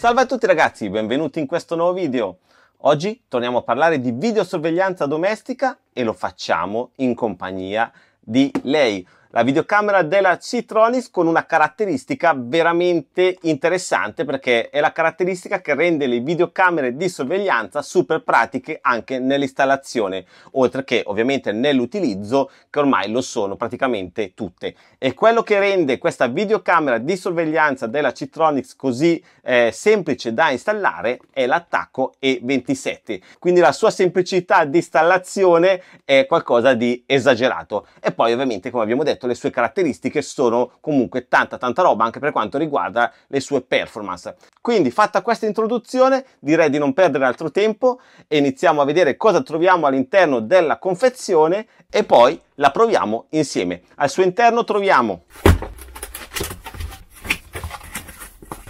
Salve a tutti ragazzi, benvenuti in questo nuovo video. Oggi torniamo a parlare di videosorveglianza domestica e lo facciamo in compagnia di lei, la videocamera della Citronis con una caratteristica veramente interessante perché è la caratteristica che rende le videocamere di sorveglianza super pratiche anche nell'installazione, oltre che ovviamente nell'utilizzo che ormai lo sono praticamente tutte. E quello che rende questa videocamera di sorveglianza della Citronix così eh, semplice da installare è l'attacco E27. Quindi la sua semplicità di installazione è qualcosa di esagerato. E poi ovviamente come abbiamo detto detto le sue caratteristiche sono comunque tanta tanta roba anche per quanto riguarda le sue performance. Quindi fatta questa introduzione direi di non perdere altro tempo e iniziamo a vedere cosa troviamo all'interno della confezione e poi la proviamo insieme. Al suo interno troviamo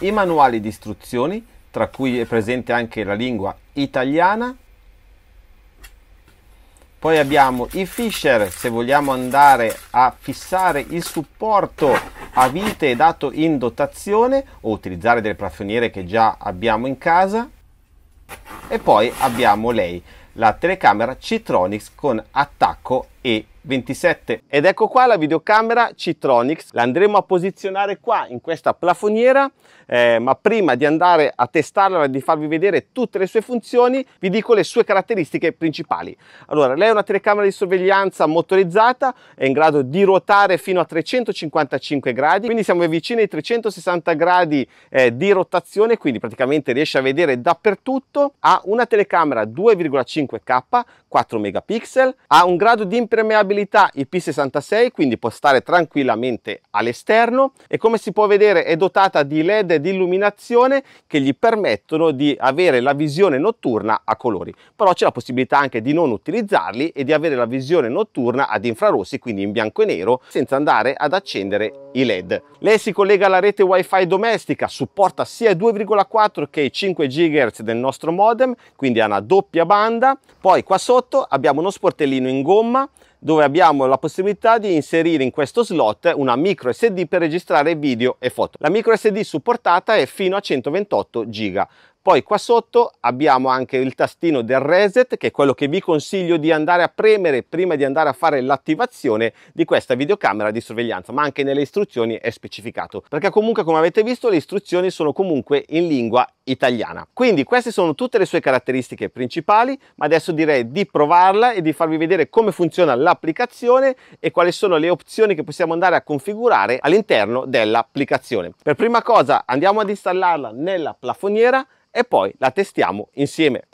i manuali di istruzioni tra cui è presente anche la lingua italiana poi abbiamo i fisher se vogliamo andare a fissare il supporto a vite dato in dotazione o utilizzare delle plafoniere che già abbiamo in casa. E poi abbiamo lei, la telecamera Citronics con attacco e 27 ed ecco qua la videocamera Citronics l'andremo a posizionare qua in questa plafoniera eh, ma prima di andare a testarla e di farvi vedere tutte le sue funzioni vi dico le sue caratteristiche principali allora lei è una telecamera di sorveglianza motorizzata è in grado di ruotare fino a 355 gradi quindi siamo vicini ai 360 gradi eh, di rotazione quindi praticamente riesce a vedere dappertutto ha una telecamera 2,5k 4 megapixel, ha un grado di impermeabilità IP66 quindi può stare tranquillamente all'esterno e come si può vedere è dotata di led di illuminazione che gli permettono di avere la visione notturna a colori, però c'è la possibilità anche di non utilizzarli e di avere la visione notturna ad infrarossi quindi in bianco e nero senza andare ad accendere i led. Lei si collega alla rete wifi domestica, supporta sia i 2,4 che i 5 GHz del nostro modem quindi ha una doppia banda, poi qua sotto sotto abbiamo uno sportellino in gomma dove abbiamo la possibilità di inserire in questo slot una micro SD per registrare video e foto. La micro SD supportata è fino a 128 giga poi qua sotto abbiamo anche il tastino del reset che è quello che vi consiglio di andare a premere prima di andare a fare l'attivazione di questa videocamera di sorveglianza ma anche nelle istruzioni è specificato perché comunque come avete visto le istruzioni sono comunque in lingua italiana. Quindi queste sono tutte le sue caratteristiche principali ma adesso direi di provarla e di farvi vedere come funziona l'applicazione e quali sono le opzioni che possiamo andare a configurare all'interno dell'applicazione. Per prima cosa andiamo ad installarla nella plafoniera e poi la testiamo insieme.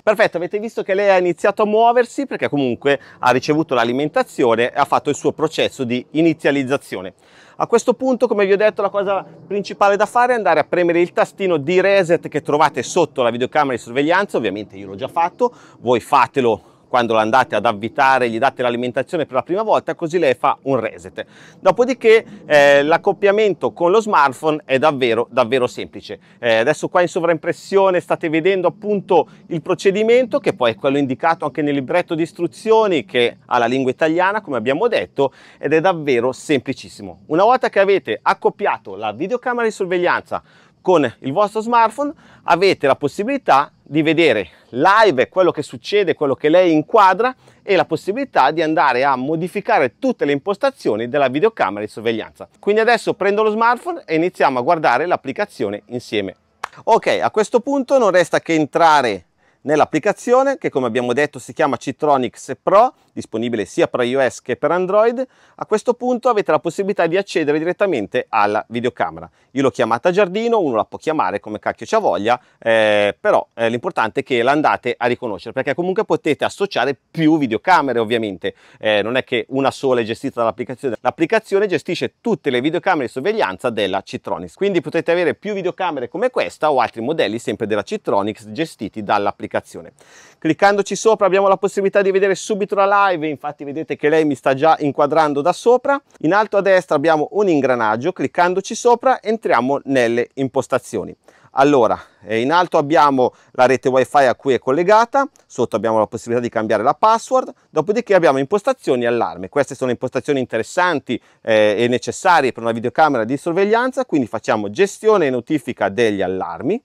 Perfetto, avete visto che lei ha iniziato a muoversi perché comunque ha ricevuto l'alimentazione e ha fatto il suo processo di inizializzazione. A questo punto, come vi ho detto, la cosa principale da fare è andare a premere il tastino di reset che trovate sotto la videocamera di sorveglianza, ovviamente io l'ho già fatto, voi fatelo quando lo andate ad avvitare gli date l'alimentazione per la prima volta così lei fa un reset. Dopodiché eh, l'accoppiamento con lo smartphone è davvero davvero semplice. Eh, adesso qua in sovraimpressione state vedendo appunto il procedimento che poi è quello indicato anche nel libretto di istruzioni che ha la lingua italiana come abbiamo detto ed è davvero semplicissimo. Una volta che avete accoppiato la videocamera di sorveglianza con il vostro smartphone avete la possibilità di vedere live quello che succede, quello che lei inquadra e la possibilità di andare a modificare tutte le impostazioni della videocamera di sorveglianza. Quindi adesso prendo lo smartphone e iniziamo a guardare l'applicazione insieme. Ok, a questo punto non resta che entrare nell'applicazione che come abbiamo detto si chiama Citronics Pro disponibile sia per iOS che per Android, a questo punto avete la possibilità di accedere direttamente alla videocamera. Io l'ho chiamata giardino, uno la può chiamare come cacchio c'ha voglia, eh, però eh, l'importante è che l'andate a riconoscere, perché comunque potete associare più videocamere ovviamente, eh, non è che una sola è gestita dall'applicazione, l'applicazione gestisce tutte le videocamere di sorveglianza della Citronics, quindi potete avere più videocamere come questa o altri modelli sempre della Citronics gestiti dall'applicazione. Cliccandoci sopra abbiamo la possibilità di vedere subito la live live, infatti vedete che lei mi sta già inquadrando da sopra. In alto a destra abbiamo un ingranaggio, cliccandoci sopra entriamo nelle impostazioni. Allora, eh, in alto abbiamo la rete wifi a cui è collegata, sotto abbiamo la possibilità di cambiare la password, dopodiché abbiamo impostazioni allarme. Queste sono impostazioni interessanti eh, e necessarie per una videocamera di sorveglianza, quindi facciamo gestione e notifica degli allarmi.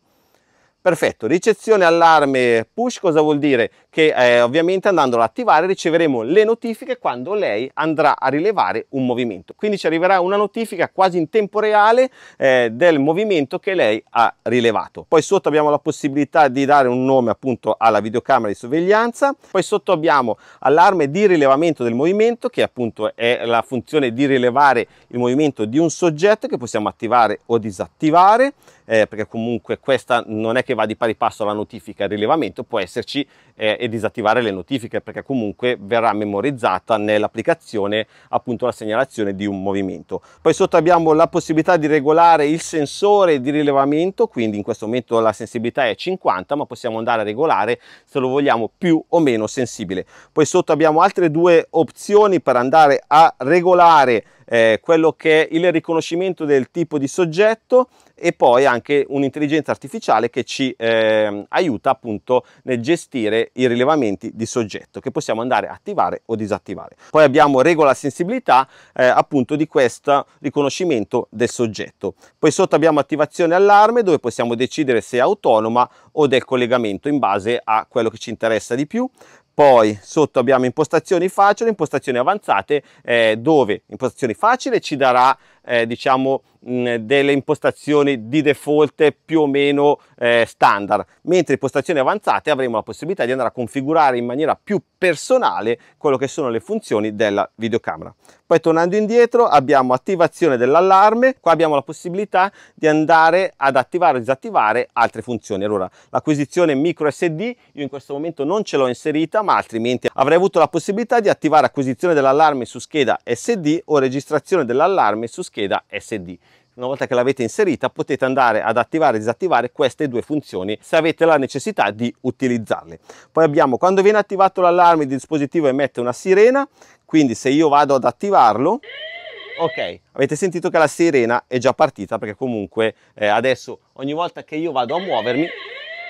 Perfetto, ricezione allarme push cosa vuol dire? che eh, ovviamente andandola ad attivare riceveremo le notifiche quando lei andrà a rilevare un movimento. Quindi ci arriverà una notifica quasi in tempo reale eh, del movimento che lei ha rilevato. Poi sotto abbiamo la possibilità di dare un nome appunto alla videocamera di sorveglianza, poi sotto abbiamo allarme di rilevamento del movimento che appunto è la funzione di rilevare il movimento di un soggetto che possiamo attivare o disattivare eh, perché comunque questa non è che va di pari passo alla notifica rilevamento, può esserci eh, e disattivare le notifiche perché comunque verrà memorizzata nell'applicazione appunto la segnalazione di un movimento. Poi sotto abbiamo la possibilità di regolare il sensore di rilevamento, quindi in questo momento la sensibilità è 50 ma possiamo andare a regolare se lo vogliamo più o meno sensibile. Poi sotto abbiamo altre due opzioni per andare a regolare eh, quello che è il riconoscimento del tipo di soggetto e poi anche un'intelligenza artificiale che ci eh, aiuta appunto nel gestire i rilevamenti di soggetto che possiamo andare a attivare o disattivare. Poi abbiamo regola sensibilità eh, appunto di questo riconoscimento del soggetto. Poi sotto abbiamo attivazione allarme dove possiamo decidere se è autonoma o del collegamento in base a quello che ci interessa di più. Poi sotto abbiamo impostazioni facili, impostazioni avanzate, eh, dove impostazioni facile ci darà eh, diciamo delle impostazioni di default più o meno eh, standard mentre impostazioni avanzate avremo la possibilità di andare a configurare in maniera più personale quello che sono le funzioni della videocamera poi tornando indietro abbiamo attivazione dell'allarme qua abbiamo la possibilità di andare ad attivare o disattivare altre funzioni allora l'acquisizione micro sd io in questo momento non ce l'ho inserita ma altrimenti avrei avuto la possibilità di attivare acquisizione dell'allarme su scheda sd o registrazione dell'allarme su scheda scheda SD. Una volta che l'avete inserita potete andare ad attivare e disattivare queste due funzioni se avete la necessità di utilizzarle. Poi abbiamo quando viene attivato l'allarme il dispositivo emette una sirena, quindi se io vado ad attivarlo ok avete sentito che la sirena è già partita perché comunque eh, adesso ogni volta che io vado a muovermi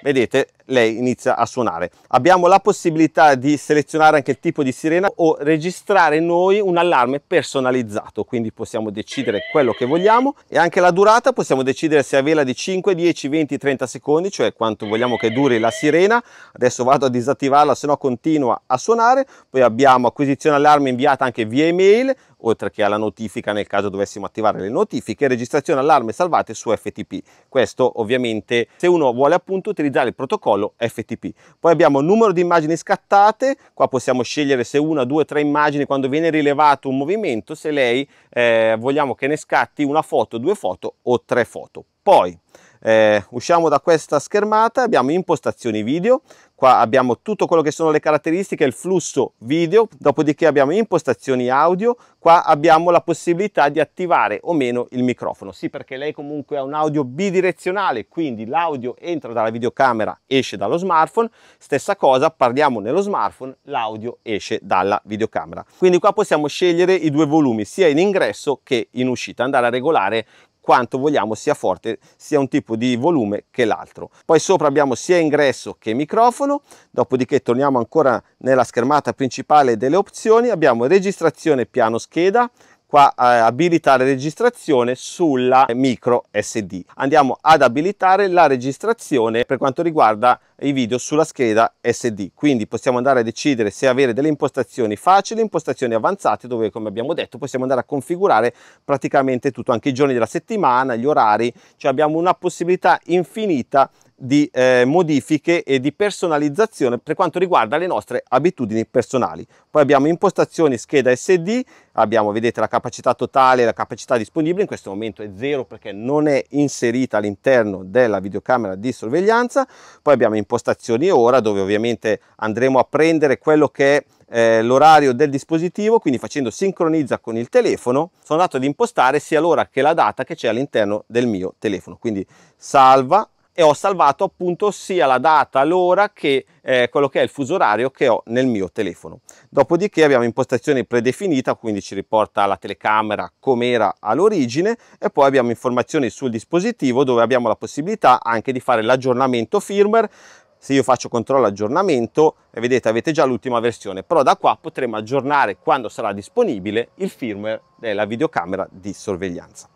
vedete lei inizia a suonare. Abbiamo la possibilità di selezionare anche il tipo di sirena o registrare noi un allarme personalizzato, quindi possiamo decidere quello che vogliamo e anche la durata possiamo decidere se a vela di 5, 10, 20, 30 secondi, cioè quanto vogliamo che duri la sirena. Adesso vado a disattivarla, se no continua a suonare. Poi abbiamo acquisizione allarme inviata anche via email oltre che alla notifica nel caso dovessimo attivare le notifiche, registrazione allarme salvate su FTP. Questo ovviamente se uno vuole appunto utilizzare il protocollo FTP. Poi abbiamo numero di immagini scattate, qua possiamo scegliere se una, due, tre immagini quando viene rilevato un movimento, se lei eh, vogliamo che ne scatti una foto, due foto o tre foto. Poi eh, usciamo da questa schermata, abbiamo impostazioni video, qua abbiamo tutto quello che sono le caratteristiche, il flusso video, dopodiché abbiamo impostazioni audio, qua abbiamo la possibilità di attivare o meno il microfono, sì perché lei comunque ha un audio bidirezionale, quindi l'audio entra dalla videocamera, esce dallo smartphone, stessa cosa, parliamo nello smartphone, l'audio esce dalla videocamera. Quindi qua possiamo scegliere i due volumi, sia in ingresso che in uscita, andare a regolare quanto vogliamo sia forte sia un tipo di volume che l'altro. Poi sopra abbiamo sia ingresso che microfono, dopodiché torniamo ancora nella schermata principale delle opzioni, abbiamo registrazione piano scheda, qua eh, abilitare registrazione sulla micro SD. Andiamo ad abilitare la registrazione per quanto riguarda i video sulla scheda SD. Quindi possiamo andare a decidere se avere delle impostazioni facili, impostazioni avanzate, dove come abbiamo detto possiamo andare a configurare praticamente tutto, anche i giorni della settimana, gli orari, cioè abbiamo una possibilità infinita di eh, modifiche e di personalizzazione per quanto riguarda le nostre abitudini personali. Poi abbiamo impostazioni scheda SD, abbiamo vedete la capacità totale, la capacità disponibile, in questo momento è zero perché non è inserita all'interno della videocamera di sorveglianza. Poi abbiamo impostazioni ora dove ovviamente andremo a prendere quello che è eh, l'orario del dispositivo, quindi facendo sincronizza con il telefono, sono andato ad impostare sia l'ora che la data che c'è all'interno del mio telefono. Quindi salva, e ho salvato appunto sia la data, l'ora che eh, quello che è il fuso orario che ho nel mio telefono. Dopodiché abbiamo impostazione predefinita, quindi ci riporta la telecamera come era all'origine e poi abbiamo informazioni sul dispositivo dove abbiamo la possibilità anche di fare l'aggiornamento firmware se io faccio controllo aggiornamento eh, vedete avete già l'ultima versione però da qua potremo aggiornare quando sarà disponibile il firmware della videocamera di sorveglianza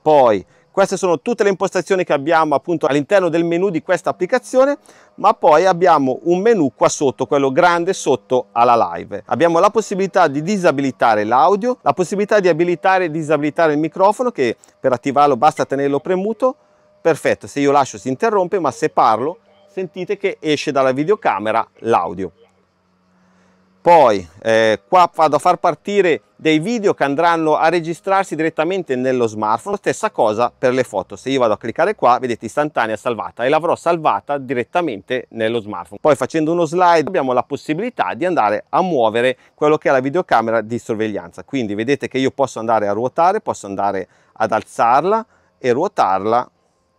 poi queste sono tutte le impostazioni che abbiamo appunto all'interno del menu di questa applicazione, ma poi abbiamo un menu qua sotto, quello grande sotto alla live. Abbiamo la possibilità di disabilitare l'audio, la possibilità di abilitare e disabilitare il microfono che per attivarlo basta tenerlo premuto. Perfetto, se io lascio si interrompe, ma se parlo sentite che esce dalla videocamera l'audio poi eh, qua vado a far partire dei video che andranno a registrarsi direttamente nello smartphone stessa cosa per le foto se io vado a cliccare qua vedete istantanea salvata e l'avrò salvata direttamente nello smartphone poi facendo uno slide abbiamo la possibilità di andare a muovere quello che è la videocamera di sorveglianza quindi vedete che io posso andare a ruotare posso andare ad alzarla e ruotarla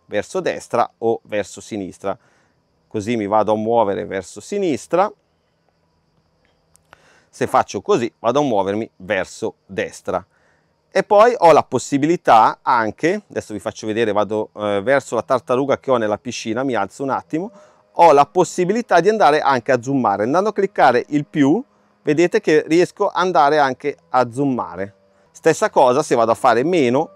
verso destra o verso sinistra così mi vado a muovere verso sinistra se faccio così vado a muovermi verso destra e poi ho la possibilità anche adesso vi faccio vedere vado eh, verso la tartaruga che ho nella piscina mi alzo un attimo ho la possibilità di andare anche a zoomare andando a cliccare il più vedete che riesco ad andare anche a zoomare stessa cosa se vado a fare meno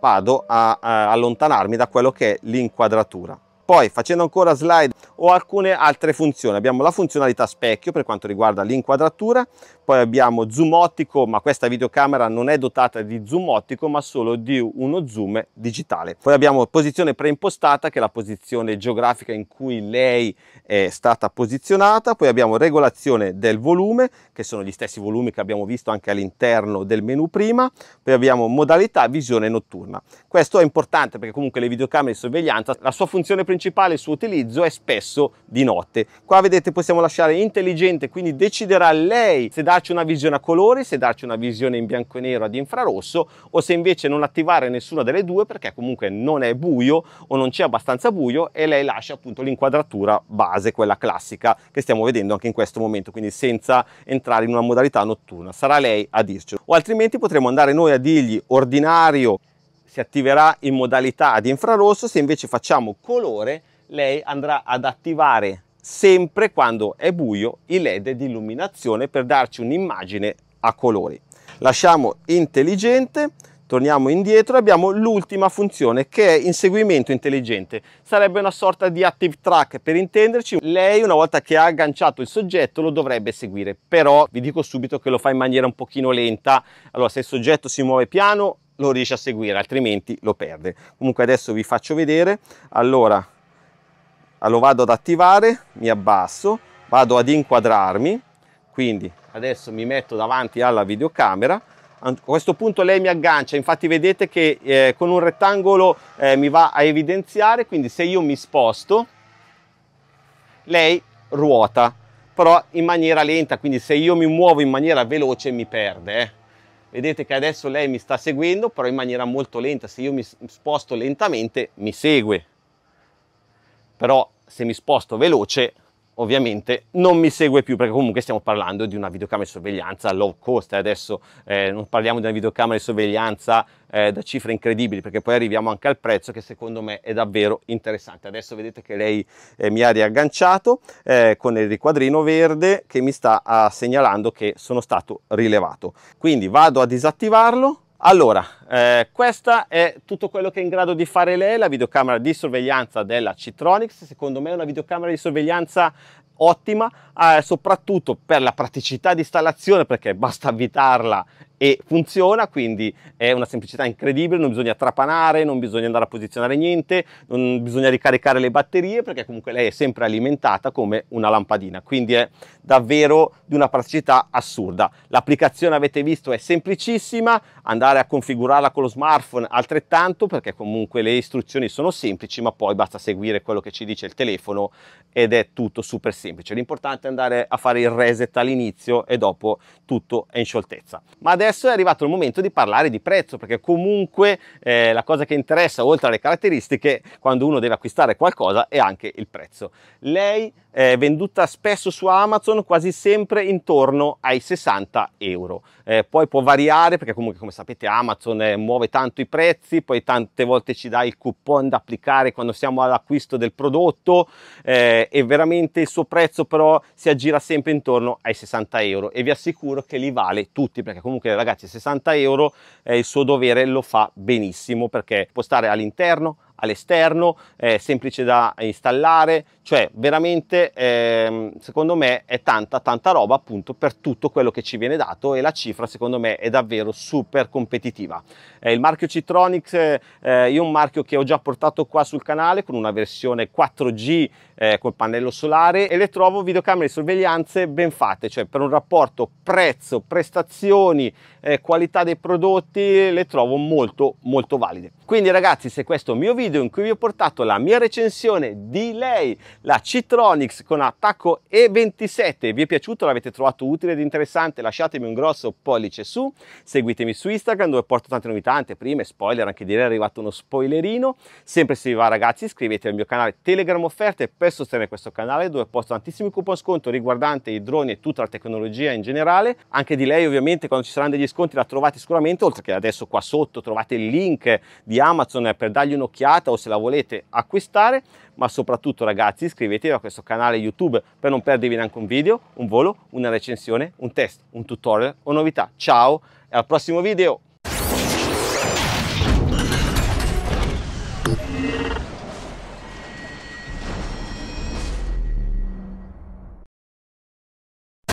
vado a, a eh, allontanarmi da quello che è l'inquadratura poi facendo ancora slide ho alcune altre funzioni, abbiamo la funzionalità specchio per quanto riguarda l'inquadratura, poi abbiamo zoom ottico, ma questa videocamera non è dotata di zoom ottico ma solo di uno zoom digitale. Poi abbiamo posizione preimpostata che è la posizione geografica in cui lei è stata posizionata, poi abbiamo regolazione del volume che sono gli stessi volumi che abbiamo visto anche all'interno del menu prima, poi abbiamo modalità visione notturna. Questo è importante perché comunque le videocamere di sorveglianza la sua funzione principale principale suo utilizzo è spesso di notte. Qua vedete possiamo lasciare intelligente, quindi deciderà lei se darci una visione a colori, se darci una visione in bianco e nero ad infrarosso o se invece non attivare nessuna delle due perché comunque non è buio o non c'è abbastanza buio e lei lascia appunto l'inquadratura base, quella classica che stiamo vedendo anche in questo momento, quindi senza entrare in una modalità notturna. Sarà lei a dircelo. O altrimenti potremo andare noi a dirgli ordinario si attiverà in modalità di infrarosso, se invece facciamo colore lei andrà ad attivare sempre quando è buio i led di illuminazione per darci un'immagine a colori. Lasciamo intelligente, torniamo indietro e abbiamo l'ultima funzione che è inseguimento intelligente. Sarebbe una sorta di active track per intenderci. Lei una volta che ha agganciato il soggetto lo dovrebbe seguire, però vi dico subito che lo fa in maniera un pochino lenta. Allora se il soggetto si muove piano lo riesce a seguire, altrimenti lo perde. Comunque adesso vi faccio vedere. Allora, ah, lo vado ad attivare, mi abbasso, vado ad inquadrarmi, quindi adesso mi metto davanti alla videocamera. A questo punto lei mi aggancia, infatti vedete che eh, con un rettangolo eh, mi va a evidenziare, quindi se io mi sposto, lei ruota, però in maniera lenta, quindi se io mi muovo in maniera veloce mi perde. Eh. Vedete che adesso lei mi sta seguendo, però in maniera molto lenta. Se io mi sposto lentamente, mi segue. Però se mi sposto veloce, ovviamente non mi segue più perché comunque stiamo parlando di una videocamera di sorveglianza low cost e eh, adesso eh, non parliamo di una videocamera di sorveglianza eh, da cifre incredibili perché poi arriviamo anche al prezzo che secondo me è davvero interessante adesso vedete che lei eh, mi ha riagganciato eh, con il riquadrino verde che mi sta ah, segnalando che sono stato rilevato quindi vado a disattivarlo allora, eh, questo è tutto quello che è in grado di fare lei, la videocamera di sorveglianza della Citronics. Secondo me è una videocamera di sorveglianza ottima, eh, soprattutto per la praticità di installazione, perché basta avvitarla e funziona, quindi è una semplicità incredibile, non bisogna trapanare, non bisogna andare a posizionare niente, non bisogna ricaricare le batterie perché comunque lei è sempre alimentata come una lampadina, quindi è davvero di una praticità assurda. L'applicazione avete visto è semplicissima, andare a configurarla con lo smartphone altrettanto perché comunque le istruzioni sono semplici, ma poi basta seguire quello che ci dice il telefono ed è tutto super semplice. L'importante è andare a fare il reset all'inizio e dopo tutto è in scioltezza. Ma adesso adesso è arrivato il momento di parlare di prezzo, perché comunque eh, la cosa che interessa, oltre alle caratteristiche, quando uno deve acquistare qualcosa, è anche il prezzo. Lei eh, venduta spesso su Amazon quasi sempre intorno ai 60 euro. Eh, poi può variare perché comunque come sapete Amazon eh, muove tanto i prezzi, poi tante volte ci dà il coupon da applicare quando siamo all'acquisto del prodotto eh, e veramente il suo prezzo però si aggira sempre intorno ai 60 euro e vi assicuro che li vale tutti perché comunque ragazzi 60 euro eh, il suo dovere lo fa benissimo perché può stare all'interno all'esterno, è semplice da installare, cioè veramente eh, secondo me è tanta tanta roba appunto per tutto quello che ci viene dato e la cifra secondo me è davvero super competitiva. Eh, il marchio Citronics eh, è un marchio che ho già portato qua sul canale con una versione 4G eh, col pannello solare e le trovo videocamere di sorveglianza ben fatte, cioè per un rapporto prezzo, prestazioni, eh, qualità dei prodotti le trovo molto molto valide. Quindi ragazzi se questo è un mio video in cui vi ho portato la mia recensione di lei, la Citronics con attacco E27, vi è piaciuto, l'avete trovato utile ed interessante, lasciatemi un grosso pollice su, seguitemi su Instagram dove porto tante novità, anteprime, spoiler, anche di lei è arrivato uno spoilerino, sempre se vi va ragazzi iscrivetevi al mio canale Telegram Offerte per e sostenere questo canale dove posto tantissimi coupon sconto riguardanti i droni e tutta la tecnologia in generale. Anche di lei ovviamente quando ci saranno degli sconti la trovate sicuramente, oltre che adesso qua sotto trovate il link di Amazon per dargli un'occhiata o se la volete acquistare. Ma soprattutto ragazzi iscrivetevi a questo canale YouTube per non perdervi neanche un video, un volo, una recensione, un test, un tutorial o novità. Ciao e al prossimo video!